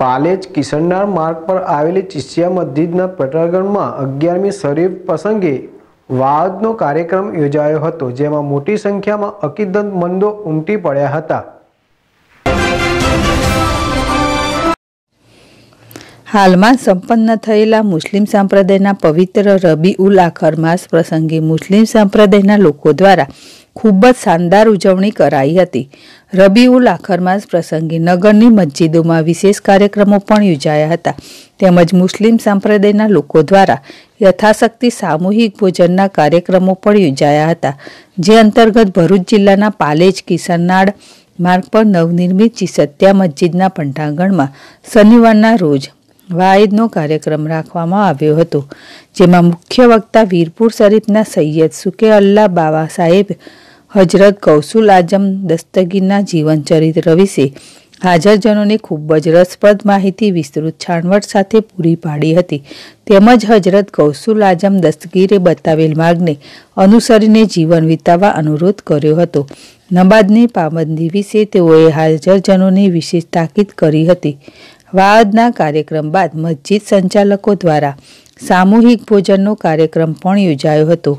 પાલેજ કિશનનાર માર્ગ પર આવેલી ચિસ્યા મસ્જિદના પટાગણમાં અગિયારમી શરીફ પ્રસંગે વાદનો કાર્યક્રમ યોજાયો હતો જેમાં મોટી સંખ્યામાં મંદો ઉમટી પડ્યા હતા હાલમાં સંપન્ન થયેલા મુસ્લિમ સંપ્રદાયના પવિત્ર રબી ઉલ આખર માસ પ્રસંગે મુસ્લિમ સંપ્રદાયના લોકો દ્વારા ખૂબ જ શાનદાર ઉજવણી કરાઈ હતી રબી ઉલ આખરમાસ પ્રસંગે નગરની મસ્જિદોમાં વિશેષ કાર્યક્રમો પણ યોજાયા હતા તેમજ મુસ્લિમ સંપ્રદાયના લોકો દ્વારા યથાશક્તિ સામૂહિક ભોજનના કાર્યક્રમો પણ યોજાયા હતા જે અંતર્ગત ભરૂચ જિલ્લાના પાલેજ કિશનનાડ માર્ગ પર નવનિર્મિત ચીસત્યા મસ્જિદના પંઠાંગણમાં શનિવારના રોજ વાયદનો કાર્યક્રમ રાખવામાં આવ્યો હતો જેમાં મુખ્ય વક્તા વીરપુર શરીફના સૈયદ સુકે અલ્લાહ બાવા સાહેબ હજરત ગૌસુલ આઝમ દસ્તગીરના જીવનચરિત્ર વિશે હાજરજનોને ખૂબ જ રસપ્રદ માહિતી વિસ્તૃત છાણવટ સાથે પૂરી પાડી હતી તેમજ હજરત ગૌસુલ આઝમ દસ્તગીરે બતાવેલ માર્ગને અનુસરીને જીવન વિતાવવા અનુરોધ કર્યો હતો નબાદની પાબંદી વિશે તેઓએ હાજરજનોને વિશેષ તાકીદ કરી હતી વાદના કાર્યક્રમ બાદ મસ્જિદ સંચાલકો દ્વારા સામૂહિક ભોજનનો કાર્યક્રમ પણ યોજાયો હતો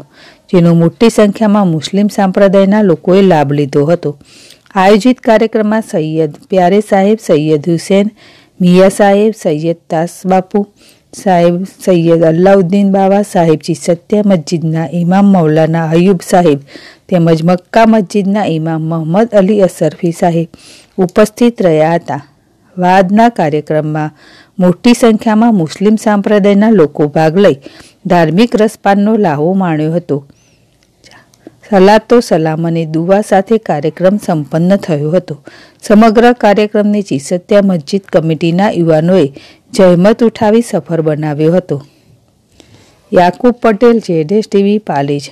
જેનો મોટી સંખ્યામાં મુસ્લિમ સંપ્રદાયના લોકોએ લાભ લીધો હતો આયોજિત કાર્યક્રમમાં સૈયદ પ્યારે સાહેબ સૈયદ હુસેન મિયા સાહેબ સૈયદ તાસબાપુ સાહેબ સૈયદ અલ્લાઉદ્દીન બાવા સાહેબજી સત્ય મસ્જિદના ઇમામ મૌલાના અયુબ સાહેબ તેમજ મક્કા મસ્જિદના ઇમામ મોહમ્મદ અલી અસરફી સાહેબ ઉપસ્થિત રહ્યા હતા વાદના કાર્યક્રમમાં મોટી સંખ્યામાં મુસ્લિમ સંપ્રદાયના લોકો ભાગ લઈ ધાર્મિક રસપાનનો લાહો માણ્યો હતો સલાતો સલામ અને દુવા સાથે કાર્યક્રમ સંપન્ન થયો હતો સમગ્ર કાર્યક્રમને ચીસત્યા મસ્જિદ કમિટીના યુવાનોએ જહેમત ઉઠાવી સફળ બનાવ્યો હતો યાકુબ પટેલ જેડેશ ટીવી પાલેજ